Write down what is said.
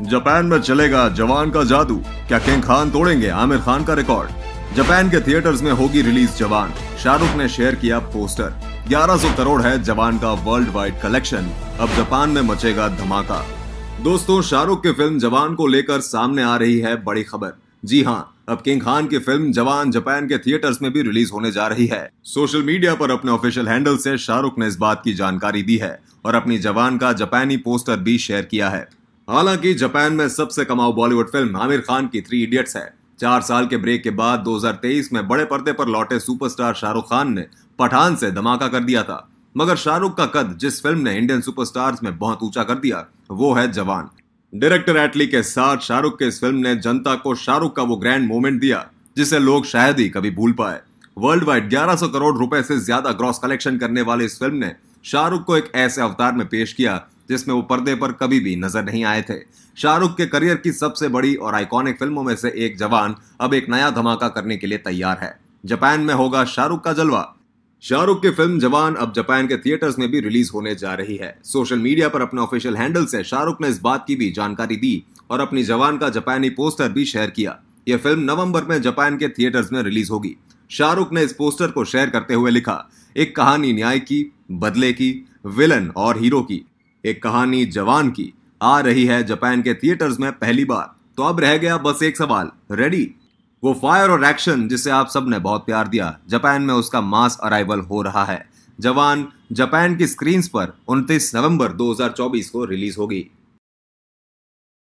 Japan में चलेगा जवान का जादू क्या किंग खान तोड़ेंगे आमिर खान का रिकॉर्ड जापान के थिएटर्स में होगी रिलीज जवान शाहरुख ने शेयर किया पोस्टर 1100 करोड़ है जवान का वर्ल्ड वाइड कलेक्शन अब जापान में मचेगा धमाका दोस्तों शाहरुख की फिल्म जवान को लेकर सामने आ रही है बड़ी खबर जी हाँ अब किंग खान की फिल्म जवान जापान के थिएटर्स में भी रिलीज होने जा रही है सोशल मीडिया पर अपने ऑफिशियल हैंडल से शाहरुख ने इस बात की जानकारी दी है और अपनी जवान का जापानी पोस्टर भी शेयर किया है हालांकि जापान में सबसे कमाऊ बॉलीवुड फिल्म आमिर खान की थ्री इडियट्स है चार साल के ब्रेक के बाद 2023 में बड़े पर्दे पर लौटे सुपरस्टार शाहरुख खान ने पठान से धमाका कर दिया था मगर शाहरुख का कद जिस फिल्म ने इंडियन सुपरस्टार्स में बहुत ऊंचा कर दिया वो है जवान डायरेक्टर एटली के साथ शाहरुख के इस फिल्म ने जनता को शाहरुख का वो ग्रैंड मोमेंट दिया जिसे लोग शायद ही कभी भूल पाए वर्ल्ड वाइड ग्यारह करोड़ रुपए से ज्यादा ग्रॉस कलेक्शन करने वाले इस फिल्म ने शाहरुख को एक ऐसे अवतार में पेश किया जिसमें वो पर्दे पर कभी भी नजर नहीं आए थे शाहरुख के करियर की सबसे बड़ी और आइकॉनिक फिल्मों में से एक जवान अब एक नया धमाका करने के लिए तैयार है जापान में होगा शाहरुख का जलवा शाहरुख की फिल्म जवान अब जापान के थिएटर्स में भी रिलीज होने जा रही है सोशल मीडिया पर अपने ऑफिशियल हैंडल से शाहरुख ने इस बात की भी जानकारी दी और अपनी जवान का जापानी पोस्टर भी शेयर किया यह फिल्म नवंबर में जापान के थिएटर्स में रिलीज होगी शाहरुख ने इस पोस्टर को शेयर करते हुए लिखा एक कहानी न्याय की बदले की विलन और हीरो की एक कहानी जवान की आ रही है जापान के थिएटर्स में पहली बार तो अब रह गया बस एक सवाल रेडी वो फायर और एक्शन जिसे आप सब ने बहुत प्यार दिया जापान में उसका मास अराइवल हो रहा है जवान जापान की स्क्रीन्स पर 29 नवंबर 2024 को रिलीज होगी